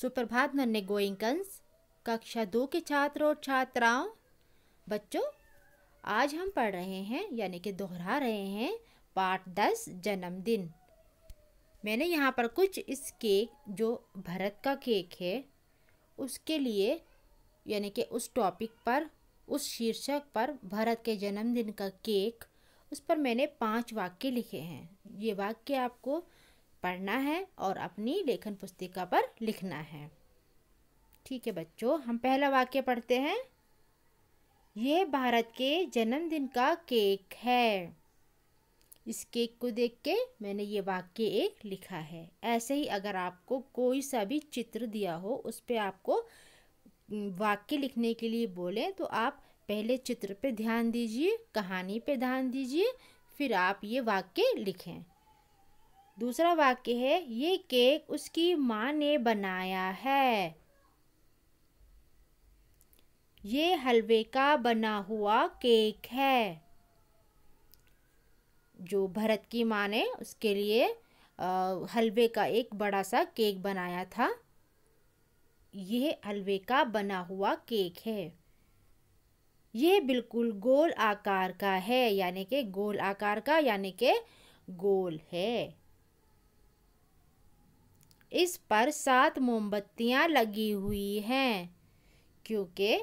सुप्रभात नन्हे गोइंकंस कक्षा दो के छात्र और छात्राओं बच्चों आज हम पढ़ रहे हैं यानी कि दोहरा रहे हैं पाठ दस जन्मदिन मैंने यहाँ पर कुछ इस केक जो भरत का केक है उसके लिए यानी कि उस टॉपिक पर उस शीर्षक पर भरत के जन्मदिन का केक उस पर मैंने पांच वाक्य लिखे हैं ये वाक्य आपको पढ़ना है और अपनी लेखन पुस्तिका पर लिखना है ठीक है बच्चों हम पहला वाक्य पढ़ते हैं ये भारत के जन्मदिन का केक है इस केक को देख के मैंने ये वाक्य एक लिखा है ऐसे ही अगर आपको कोई सा भी चित्र दिया हो उस पर आपको वाक्य लिखने के लिए बोलें तो आप पहले चित्र पे ध्यान दीजिए कहानी पे ध्यान दीजिए फिर आप ये वाक्य लिखें दूसरा वाक्य है ये केक उसकी माँ ने बनाया है ये हलवे का बना हुआ केक है जो भरत की माँ ने उसके लिए हलवे का एक बड़ा सा केक बनाया था यह हलवे का बना हुआ केक है यह बिल्कुल गोल आकार का है यानी के गोल आकार का यानी के गोल है इस पर सात मोमबत्तियाँ लगी हुई हैं क्योंकि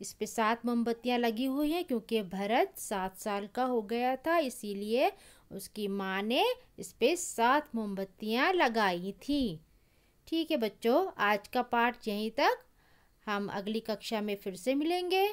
इस पे सात मोमबत्तियाँ लगी हुई हैं क्योंकि भरत सात साल का हो गया था इसीलिए उसकी माँ ने इस पे सात मोमबत्तियाँ लगाई थी ठीक है बच्चों आज का पाठ यहीं तक हम अगली कक्षा में फिर से मिलेंगे